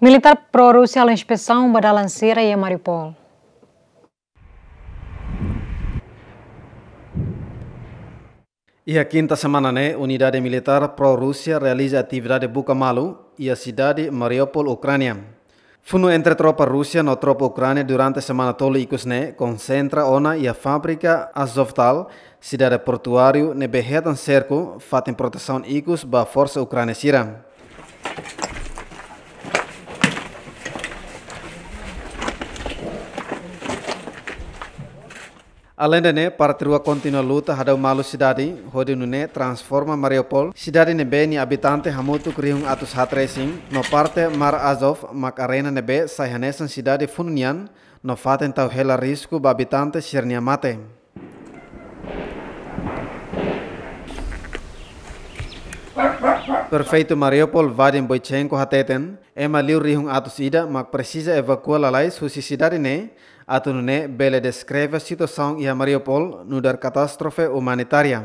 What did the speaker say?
Militar pró-Rússia à inspeção para Lanceira e Mariupol. E a quinta semana, né, unidade militar pró-Rússia realiza atividade Bukamalu e a cidade Mariupol, Ucrânia. Funo entre tropa Rússia no tropa Ucrânia durante a semana tola e né, concentra ona e a fábrica Azovtal, cidade portuário, ne berretan cerco, fatem proteção ikus ba força Ucrânia sira. ne para terua continua luta hada malu cidade, Rodinune transforma Mariupol, cidade be ni abitante hamutu krihung atus hatresing, no parte Mar Azov, mak arena be saihanesan sidadi fununian, no faten tau hela risku ba sirnia mate. Prefeito Mariupol Vadim Boichenko hateten, ema liu rihung atus ida mak precisa evacua lalai susi sidarine, atunune bele descreve a situação e Mariupol no dar catástrofe humanitária.